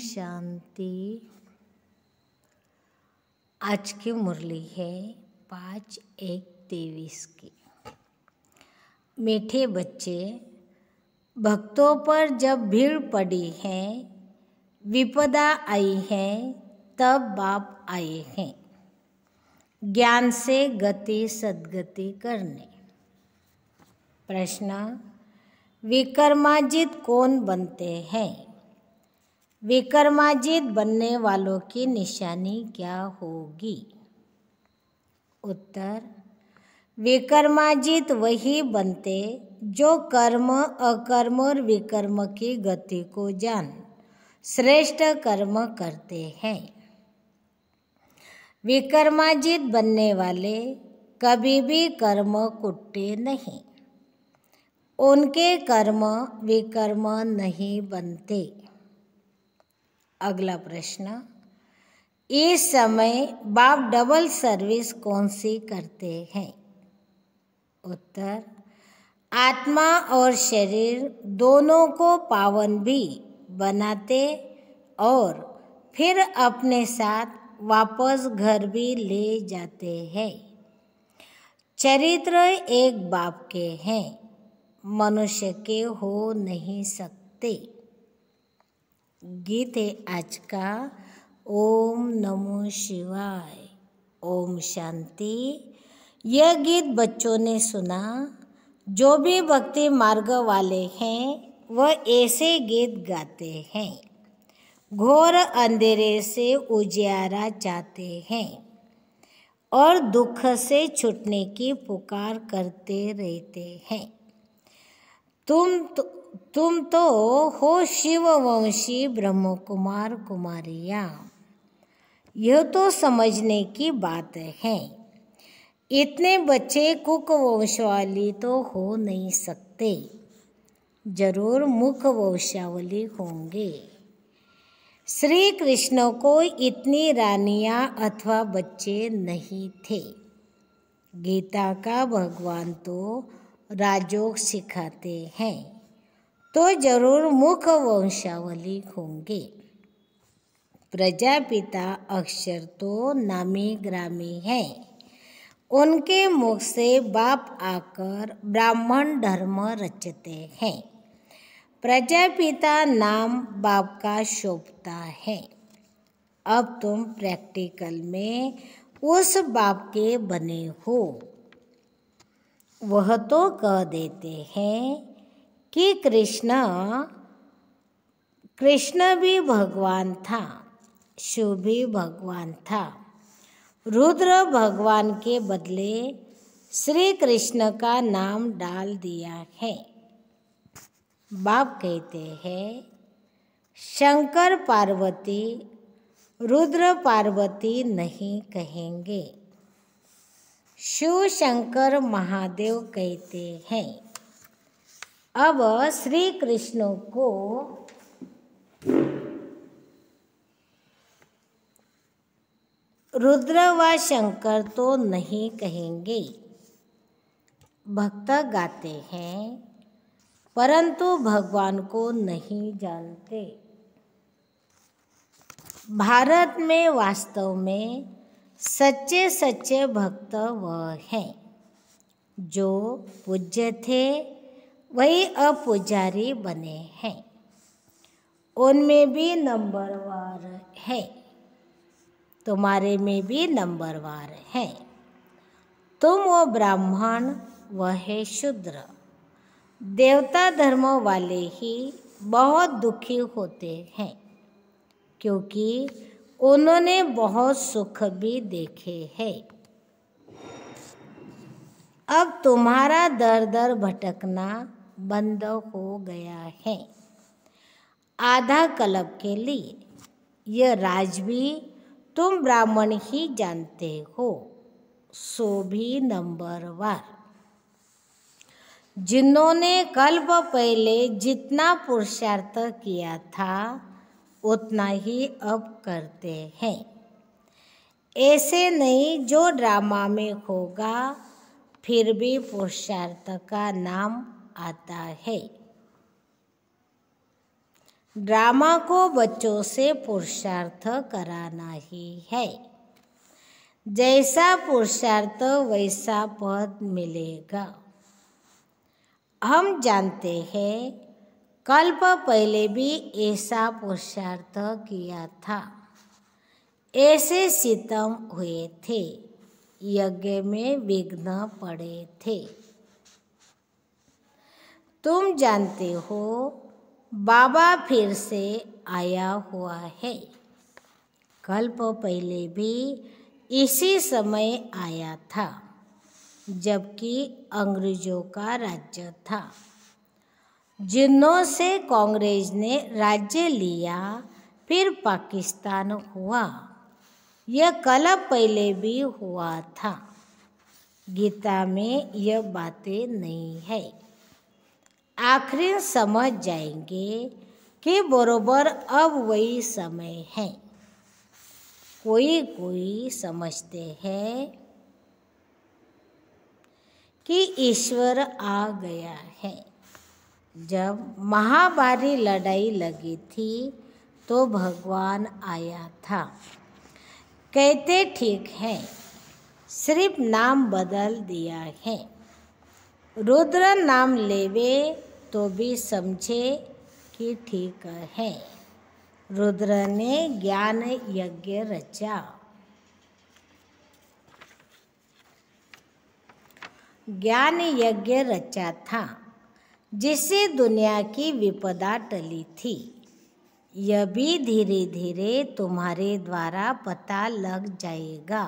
शांति आज की मुरली है पाँच एक तेईस की मीठे बच्चे भक्तों पर जब भीड़ पड़ी है विपदा आई है तब बाप आए हैं ज्ञान से गति सदगति करने प्रश्न विकर्माजित कौन बनते हैं विक्रमाजीत बनने वालों की निशानी क्या होगी उत्तर विकर्माजित वही बनते जो कर्म अकर्म और विकर्म की गति को जान श्रेष्ठ कर्म करते हैं विकर्माजित बनने वाले कभी भी कर्म कुटते नहीं उनके कर्म विकर्म नहीं बनते अगला प्रश्न इस समय बाप डबल सर्विस कौन सी करते हैं उत्तर आत्मा और शरीर दोनों को पावन भी बनाते और फिर अपने साथ वापस घर भी ले जाते हैं चरित्र एक बाप के हैं मनुष्य के हो नहीं सकते गीत है आज का ओम नमो शिवाय ओम शांति यह गीत बच्चों ने सुना जो भी भक्ति मार्ग वाले हैं वह ऐसे गीत गाते हैं घोर अंधेरे से उजियारा चाहते हैं और दुख से छुटने की पुकार करते रहते हैं तुम तो तुम तो हो शिववंशी ब्रह्म कुमार कुमारिया यह तो समझने की बात है इतने बच्चे कुक वंशवाली तो हो नहीं सकते जरूर मुख वंशावली होंगे श्री कृष्ण को इतनी रानियां अथवा बच्चे नहीं थे गीता का भगवान तो राजोग सिखाते हैं तो जरूर मुख वंशावली होंगे प्रजापिता अक्षर तो नामी ग्रामी है उनके मुख से बाप आकर ब्राह्मण धर्म रचते हैं प्रजापिता नाम बाप का शोभता है अब तुम प्रैक्टिकल में उस बाप के बने हो वह तो कह देते हैं कि कृष्ण कृष्ण भी भगवान था शिव भी भगवान था रुद्र भगवान के बदले श्री कृष्ण का नाम डाल दिया है बाप कहते हैं शंकर पार्वती रुद्र पार्वती नहीं कहेंगे शिव शंकर महादेव कहते हैं अब श्री कृष्ण को रुद्र व शंकर तो नहीं कहेंगे भक्त गाते हैं परंतु भगवान को नहीं जानते भारत में वास्तव में सच्चे सच्चे भक्त वह हैं जो पूज्य थे वही अपुजारी बने हैं उनमें भी नंबरवार है तुम्हारे में भी नंबरवार है तुम वो ब्राह्मण वह शूद्र देवता धर्म वाले ही बहुत दुखी होते हैं क्योंकि उन्होंने बहुत सुख भी देखे हैं अब तुम्हारा दर दर भटकना बंद हो गया है आधा कलब के लिए यह राज भी तुम ब्राह्मण ही जानते हो सो भी नंबर वार जिन्होंने कल्प पहले जितना पुरुषार्थ किया था उतना ही अब करते हैं ऐसे नहीं जो ड्रामा में होगा फिर भी पुरुषार्थ का नाम आता है ड्रामा को बच्चों से पुरुषार्थ कराना ही है जैसा पुरुषार्थ वैसा पद मिलेगा हम जानते हैं कल्प पहले भी ऐसा पुरुषार्थ किया था ऐसे सितम हुए थे यज्ञ में विघ्न पड़े थे तुम जानते हो बाबा फिर से आया हुआ है कल्प पहले भी इसी समय आया था जबकि अंग्रेजों का राज्य था जिन्हों से कांग्रेस ने राज्य लिया फिर पाकिस्तान हुआ यह कला पहले भी हुआ था गीता में यह बातें नहीं है आखिर समझ जाएंगे कि बरोबर अब वही समय है कोई कोई समझते हैं कि ईश्वर आ गया है जब महाभारी लड़ाई लगी थी तो भगवान आया था कहते ठीक है सिर्फ नाम बदल दिया है रुद्र नाम लेवे तो भी समझे कि ठीक है रुद्र ने ज्ञान यज्ञ रचा ज्ञान यज्ञ रचा था जिससे दुनिया की विपदा टली थी यह भी धीरे धीरे तुम्हारे द्वारा पता लग जाएगा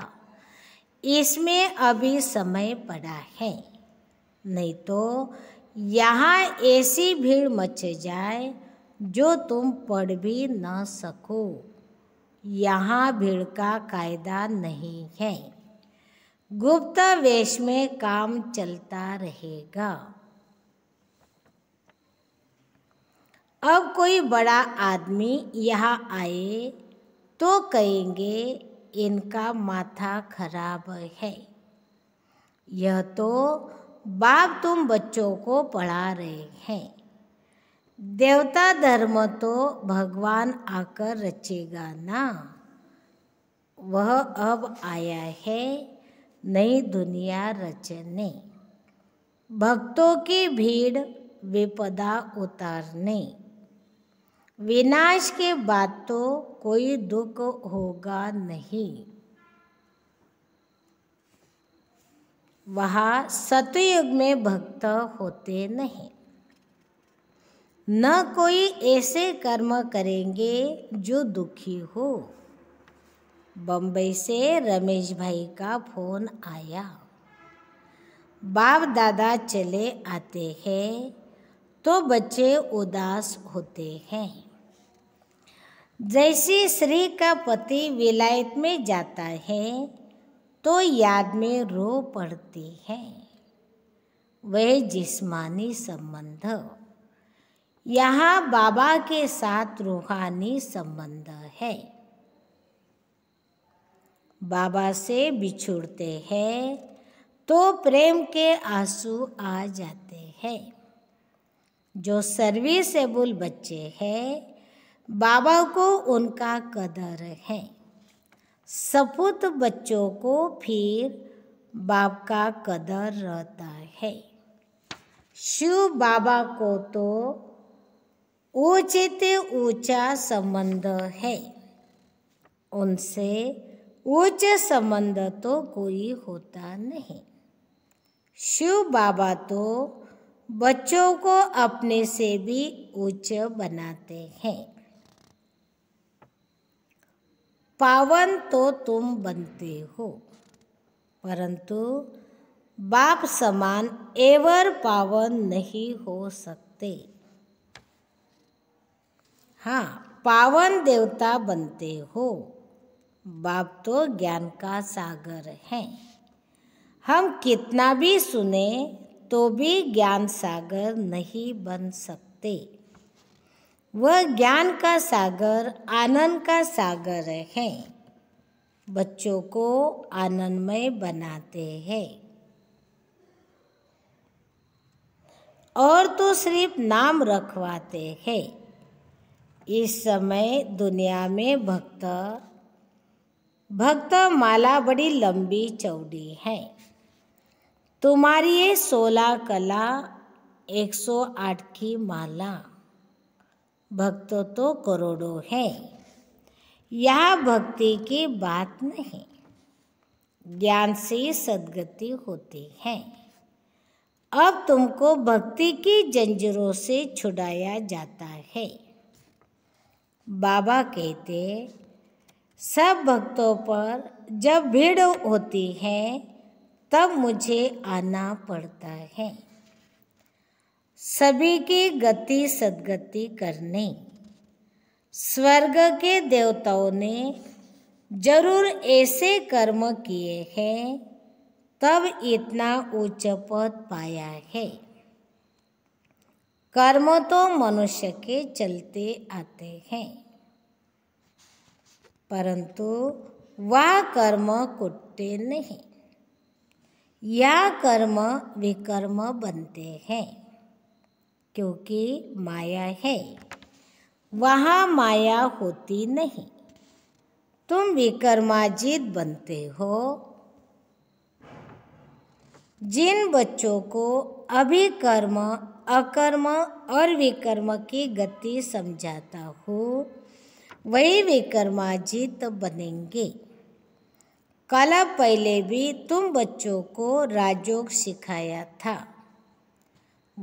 इसमें अभी समय पड़ा है नहीं तो यहाँ ऐसी भीड़ मच जाए जो तुम पढ़ भी न सको यहाँ भीड़ का कायदा नहीं है गुप्त वेश में काम चलता रहेगा अब कोई बड़ा आदमी यहाँ आए तो कहेंगे इनका माथा खराब है यह तो बाप तुम बच्चों को पढ़ा रहे हैं देवता धर्म तो भगवान आकर रचेगा ना वह अब आया है नई दुनिया रचने भक्तों की भीड़ विपदा उतारने विनाश के बाद तो कोई दुख होगा नहीं वहाँ सतयुग में भक्त होते नहीं न कोई ऐसे कर्म करेंगे जो दुखी हो बम्बई से रमेश भाई का फोन आया बाप दादा चले आते हैं तो बच्चे उदास होते हैं जैसे श्री का पति विलायत में जाता है तो याद में रो पड़ती है वह जिस्मानी संबंध यहाँ बाबा के साथ रूहानी संबंध है बाबा से बिछुड़ते हैं तो प्रेम के आंसू आ जाते हैं जो सर्विसेबल बच्चे हैं बाबा को उनका कदर है सपूत बच्चों को फिर बाप का कदर रहता है शिव बाबा को तो ऊंचे ऊंचा संबंध है उनसे उच्च संबंध तो कोई होता नहीं शिव बाबा तो बच्चों को अपने से भी उच्च बनाते हैं पावन तो तुम बनते हो परंतु बाप समान एवर पावन नहीं हो सकते हाँ पावन देवता बनते हो बाप तो ज्ञान का सागर है हम कितना भी सुने तो भी ज्ञान सागर नहीं बन सकते वह ज्ञान का सागर आनंद का सागर है बच्चों को आनंदमय बनाते हैं और तो सिर्फ नाम रखवाते हैं इस समय दुनिया में भक्त भक्त माला बड़ी लंबी चौड़ी है तुम्हारी ये सोलह कला एक सौ आठ की माला भक्तों तो करोड़ों हैं यह भक्ति की बात नहीं ज्ञान से सदगति होती है अब तुमको भक्ति की जंजीरों से छुड़ाया जाता है बाबा कहते सब भक्तों पर जब भीड़ होती है तब मुझे आना पड़ता है सभी की गति सदगति करने स्वर्ग के देवताओं ने जरूर ऐसे कर्म किए हैं तब इतना उच्च पद पाया है कर्म तो मनुष्य के चलते आते हैं परंतु वह कर्म कुटते नहीं या कर्म विकर्म बनते हैं क्योंकि माया है वहाँ माया होती नहीं तुम विकर्माजित बनते हो जिन बच्चों को अभिकर्म अकर्म और विकर्म की गति समझाता हो वही विकर्माजित बनेंगे कल पहले भी तुम बच्चों को राजयोग सिखाया था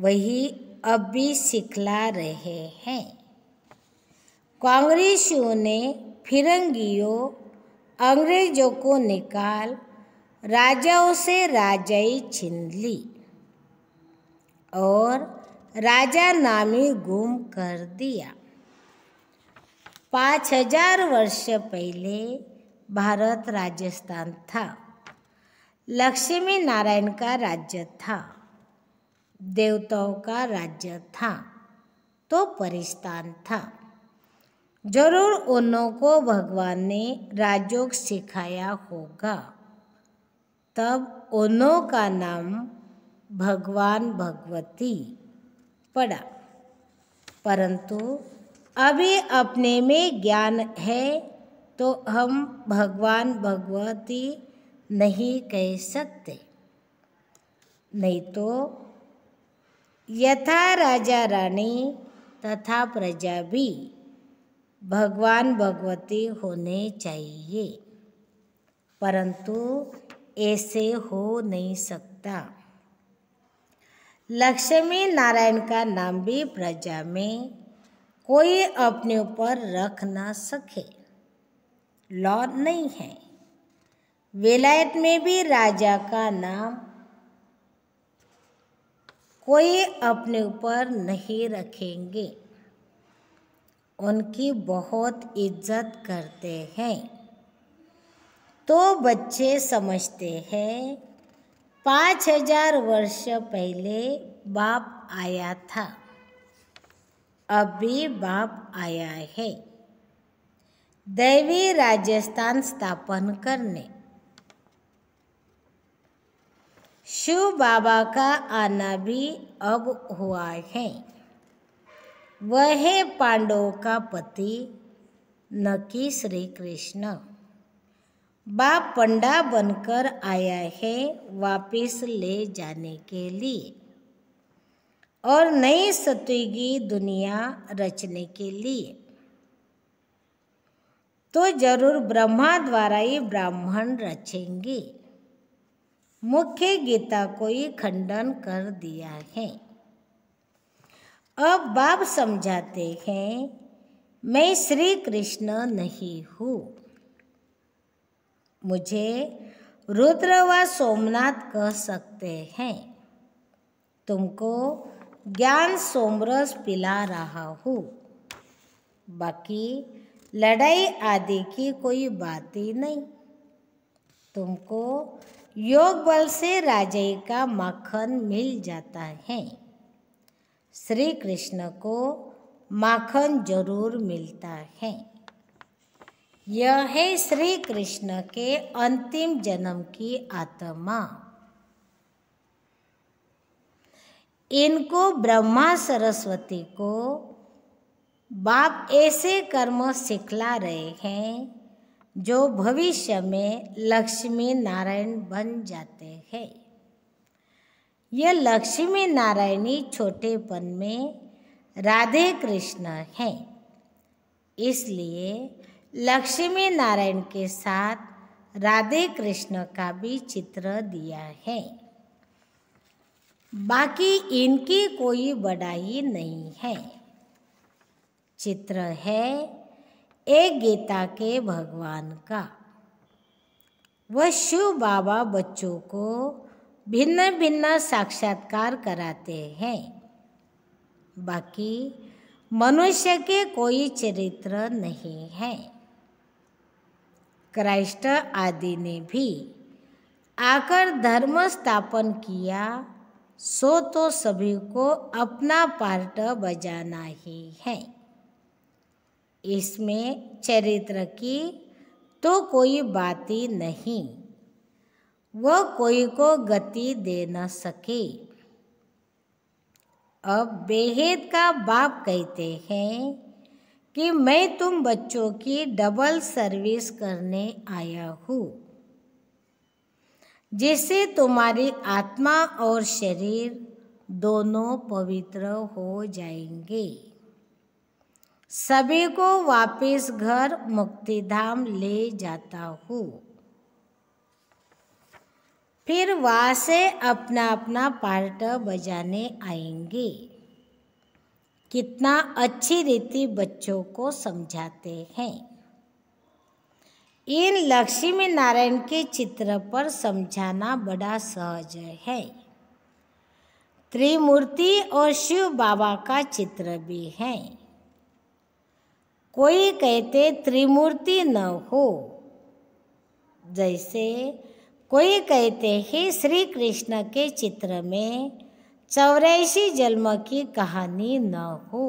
वही अब भी सिखला रहे हैं कांग्रेसियों ने फिरंगियों अंग्रेजों को निकाल राजाओं से राजाई छीन ली और राजा नामी गुम कर दिया पाँच हजार वर्ष पहले भारत राजस्थान था लक्ष्मी नारायण का राज्य था देवताओं का राज्य था तो परिस्तान था जरूर उन्हों को भगवान ने राजयोग सिखाया होगा तब उन्हों का नाम भगवान भगवती पड़ा परंतु अभी अपने में ज्ञान है तो हम भगवान भगवती नहीं कह सकते नहीं तो यथा राजा रानी तथा प्रजा भी भगवान भगवती होने चाहिए परंतु ऐसे हो नहीं सकता लक्ष्मी नारायण का नाम भी प्रजा में कोई अपने ऊपर रख ना सके लॉ नहीं है वेलायत में भी राजा का नाम कोई अपने ऊपर नहीं रखेंगे उनकी बहुत इज्जत करते हैं तो बच्चे समझते हैं पाँच हजार वर्ष पहले बाप आया था अब भी बाप आया है दैवी राजस्थान स्थापन करने शिव बाबा का आना भी अब हुआ है वह पांडवों का पति न कि श्री कृष्ण बाप पंडा बनकर आया है वापिस ले जाने के लिए और नई सतुगी दुनिया रचने के लिए तो जरूर ब्रह्मा द्वारा ही ब्राह्मण रचेंगे मुख्य गीता को ही खंडन कर दिया है अब बाप समझाते हैं मैं श्री कृष्ण नहीं हूँ मुझे रुद्र व सोमनाथ कह सकते हैं तुमको ज्ञान सोमरस पिला रहा हूँ बाकी लड़ाई आदि की कोई बात ही नहीं तुमको योग बल से राजय का माखन मिल जाता है श्री कृष्ण को माखन जरूर मिलता है यह है श्री कृष्ण के अंतिम जन्म की आत्मा इनको ब्रह्मा सरस्वती को बाप ऐसे कर्म सिखला रहे हैं जो भविष्य में लक्ष्मी नारायण बन जाते हैं यह लक्ष्मी नारायणी छोटेपन में राधे कृष्ण हैं इसलिए लक्ष्मी नारायण के साथ राधे कृष्ण का भी चित्र दिया है बाकी इनकी कोई बड़ाई नहीं है चित्र है एक गीता के भगवान का वह शिव बाबा बच्चों को भिन्न भिन्न साक्षात्कार कराते हैं बाकी मनुष्य के कोई चरित्र नहीं है क्राइस्ट आदि ने भी आकर धर्म स्थापन किया सो तो सभी को अपना पार्ट बजाना ही है इसमें चरित्र की तो कोई ही नहीं वह कोई को गति दे न सके अब बेहद का बाप कहते हैं कि मैं तुम बच्चों की डबल सर्विस करने आया हूँ जिससे तुम्हारी आत्मा और शरीर दोनों पवित्र हो जाएंगे सभी को वापिस घर मुक्तिधाम ले जाता हूँ फिर वहाँ से अपना अपना पार्ट बजाने आएंगे कितना अच्छी रीति बच्चों को समझाते हैं इन लक्ष्मी नारायण के चित्र पर समझाना बड़ा सहज है त्रिमूर्ति और शिव बाबा का चित्र भी है कोई कहते त्रिमूर्ति न हो जैसे कोई कहते हैं श्री कृष्ण के चित्र में चौरासी जन्म की कहानी न हो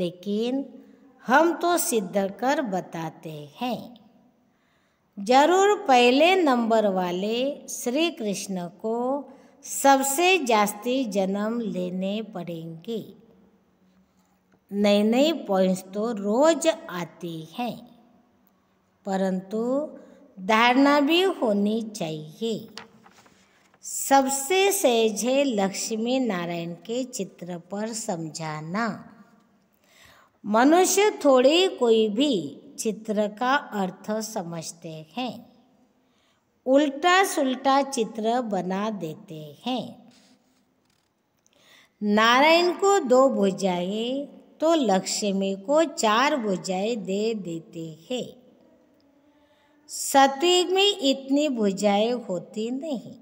लेकिन हम तो सिद्ध कर बताते हैं जरूर पहले नंबर वाले श्री कृष्ण को सबसे जास्ती जन्म लेने पड़ेंगे नए नए पॉइंट्स तो रोज आते हैं परंतु धारणा भी होनी चाहिए सबसे सहज है लक्ष्मी नारायण के चित्र पर समझाना मनुष्य थोड़े कोई भी चित्र का अर्थ समझते हैं उल्टा सुलटा चित्र बना देते हैं नारायण को दो भुजाएं तो लक्ष्मी को चार भुजाएं दे देते हैं सत्विक में इतनी भुजाएं होती नहीं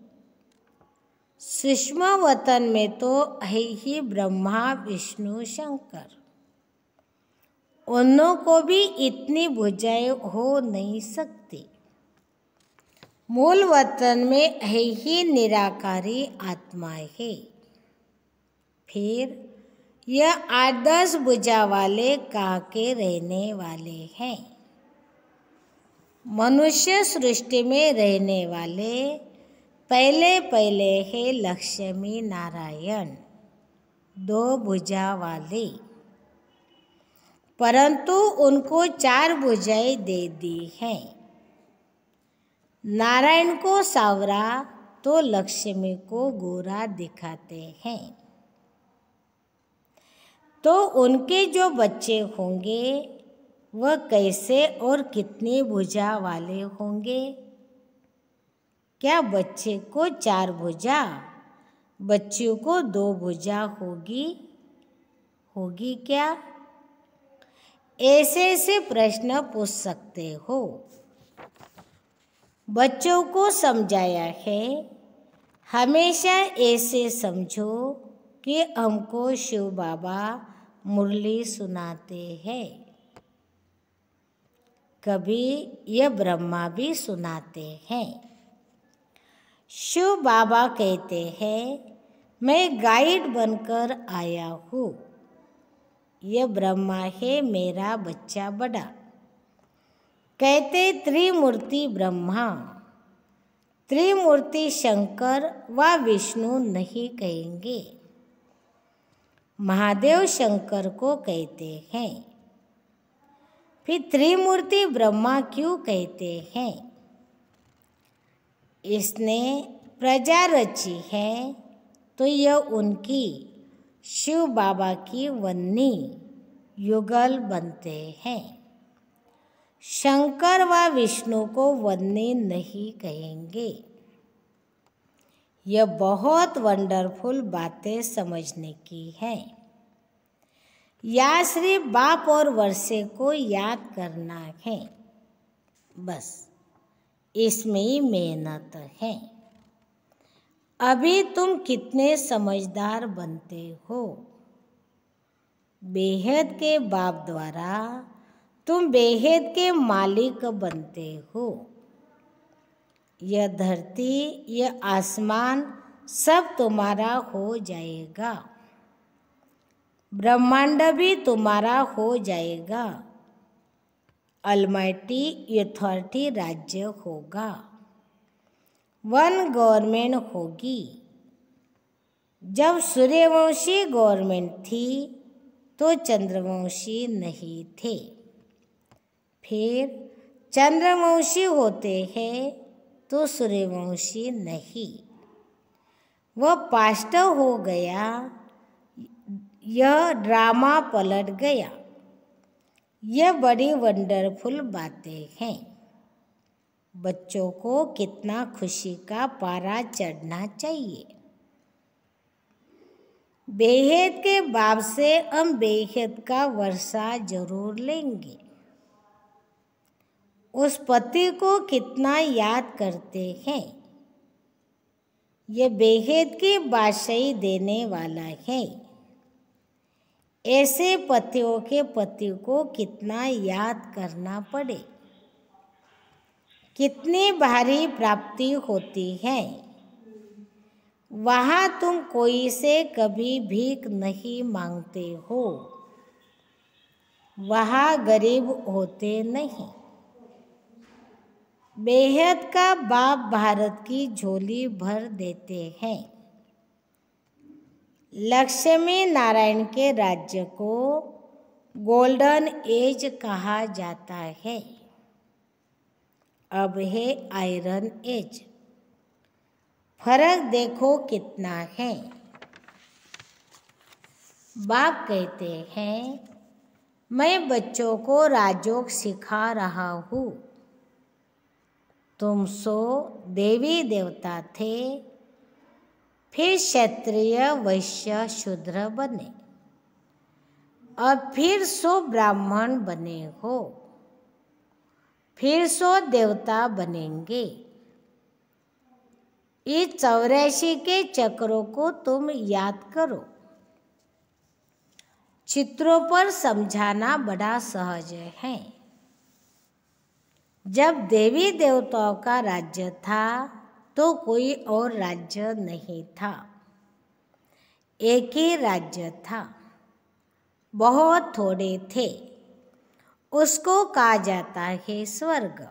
सूक्ष्म वतन में तो है ही ब्रह्मा विष्णु शंकर उन्हों को भी इतनी भुजाएं हो नहीं सकती मूल वतन में है ही निराकारी आत्मा है फिर यह आठ दस भुजा वाले का के रहने वाले हैं मनुष्य सृष्टि में रहने वाले पहले पहले है लक्ष्मी नारायण दो भुजा वाले परंतु उनको चार भुजाएं दे दी हैं नारायण को सावरा तो लक्ष्मी को गोरा दिखाते हैं तो उनके जो बच्चे होंगे वह कैसे और कितने भुजा वाले होंगे क्या बच्चे को चार भुजा बच्चों को दो भुजा होगी होगी क्या ऐसे ऐसे प्रश्न पूछ सकते हो बच्चों को समझाया है हमेशा ऐसे समझो कि हमको शिव बाबा मुरली सुनाते हैं कभी यह ब्रह्मा भी सुनाते हैं शिव बाबा कहते हैं मैं गाइड बनकर आया हूँ यह ब्रह्मा है मेरा बच्चा बड़ा कहते त्रिमूर्ति ब्रह्मा त्रिमूर्ति शंकर व विष्णु नहीं कहेंगे महादेव शंकर को कहते हैं फिर त्रिमूर्ति ब्रह्मा क्यों कहते हैं इसने प्रजा रची है तो यह उनकी शिव बाबा की वन्नी युगल बनते हैं शंकर व विष्णु को वन्नी नहीं कहेंगे यह बहुत वंडरफुल बातें समझने की हैं या सिर्फ बाप और वर्षे को याद करना है बस इसमें ही मेहनत है अभी तुम कितने समझदार बनते हो बेहद के बाप द्वारा तुम बेहद के मालिक बनते हो यह धरती यह आसमान सब तुम्हारा हो जाएगा ब्रह्मांड भी तुम्हारा हो जाएगा अलमाइटी यथॉरिटी राज्य होगा वन गवर्नमेंट होगी जब सूर्यवंशी गवर्नमेंट थी तो चंद्रवंशी नहीं थे फिर चंद्रवंशी होते हैं तो सूर्यवंशी नहीं वह पाष्टव हो गया यह ड्रामा पलट गया यह बड़ी वंडरफुल बातें हैं बच्चों को कितना खुशी का पारा चढ़ना चाहिए बेहद के बाप से हम बेहद का वर्षा जरूर लेंगे उस पति को कितना याद करते हैं ये बेहद की बादशाही देने वाला है ऐसे पतियों के पति को कितना याद करना पड़े कितनी भारी प्राप्ति होती है वहाँ तुम कोई से कभी भीख नहीं मांगते हो वहाँ गरीब होते नहीं बेहद का बाप भारत की झोली भर देते हैं लक्ष्मी नारायण के राज्य को गोल्डन एज कहा जाता है अब है आयरन एज फर्क देखो कितना है बाप कहते हैं मैं बच्चों को राजयोग सिखा रहा हूँ तुम सो देवी देवता थे फिर क्षत्रिय वैश्य शूद्र बने और फिर सो ब्राह्मण बने हो फिर सो देवता बनेंगे इस चौरासी के चक्रों को तुम याद करो चित्रों पर समझाना बड़ा सहज है जब देवी देवताओं का राज्य था तो कोई और राज्य नहीं था एक ही राज्य था बहुत थोड़े थे उसको कहा जाता है स्वर्ग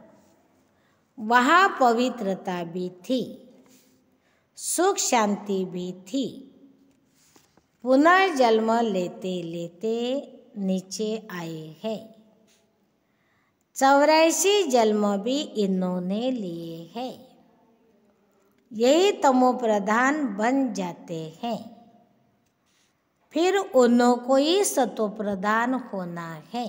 वहाँ पवित्रता भी थी सुख शांति भी थी पुनर्जन्म लेते लेते नीचे आए हैं चौरासी जन्म भी इन्होंने लिए हैं यही तमो प्रधान बन जाते हैं फिर उन्हों को ही सतो प्रधान होना है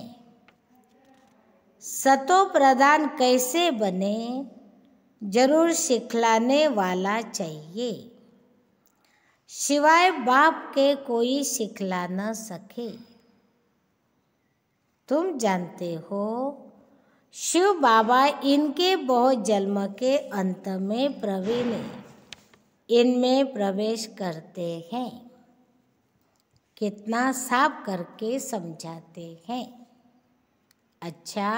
सतो प्रधान कैसे बने जरूर सिखलाने वाला चाहिए शिवाय बाप के कोई सिखला न सके तुम जानते हो शिव बाबा इनके बहुत जन्म के अंत में प्रवीण इनमें प्रवेश करते हैं कितना साफ करके समझाते हैं अच्छा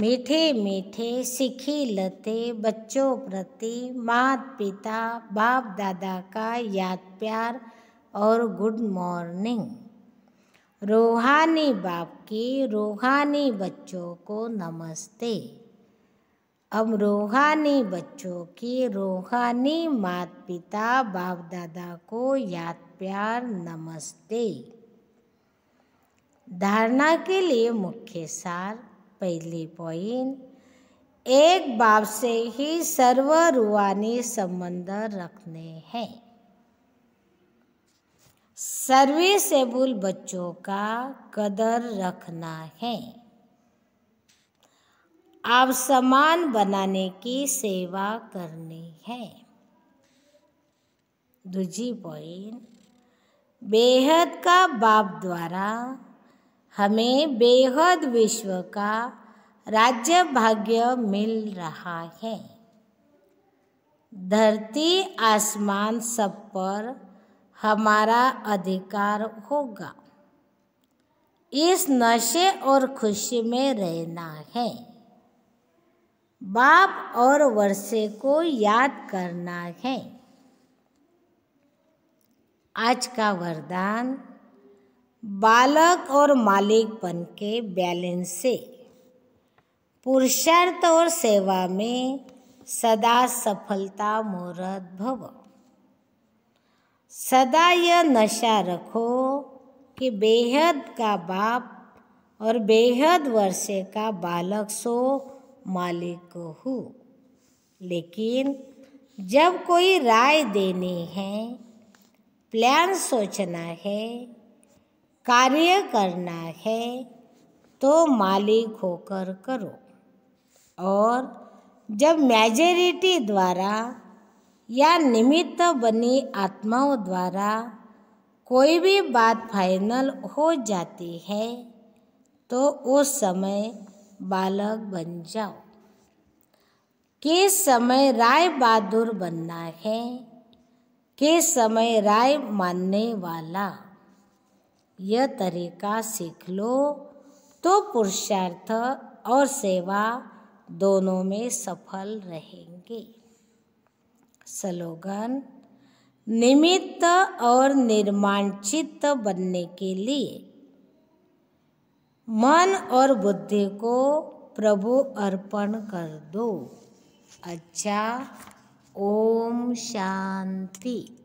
मीठे मीठे सीखी लते बच्चों प्रति मात पिता बाप दादा का याद प्यार और गुड मॉर्निंग रोहानी बाप की रोहानी बच्चों को नमस्ते अब रोहानी बच्चों की रोहानी माता पिता बाप दादा को याद प्यार नमस्ते धारणा के लिए मुख्य सार पहली पॉइंट एक बाप से ही सर्व रूहानी संबंध रखने हैं सर्विसेबल बच्चों का कदर रखना है आप समान बनाने की सेवा करनी है दूजी पॉइंट बेहद का बाप द्वारा हमें बेहद विश्व का राज्य भाग्य मिल रहा है धरती आसमान सब पर हमारा अधिकार होगा इस नशे और खुशी में रहना है बाप और वर्षे को याद करना है आज का वरदान बालक और मालिकपन के बैलेंस से पुरुषार्थ और सेवा में सदा सफलता मुहूर्त भव सदा यह नशा रखो कि बेहद का बाप और बेहद वर्षे का बालक सो मालिक हो लेकिन जब कोई राय देनी है प्लान सोचना है कार्य करना है तो मालिक होकर करो और जब मेजोरिटी द्वारा या निमित्त बनी आत्माओं द्वारा कोई भी बात फाइनल हो जाती है तो उस समय बालक बन जाओ किस समय राय बहादुर बनना है किस समय राय मानने वाला यह तरीका सीख लो तो पुरुषार्थ और सेवा दोनों में सफल रहेंगे स्लोगन निमित्त और निर्माणचित बनने के लिए मन और बुद्धि को प्रभु अर्पण कर दो अच्छा ओम शांति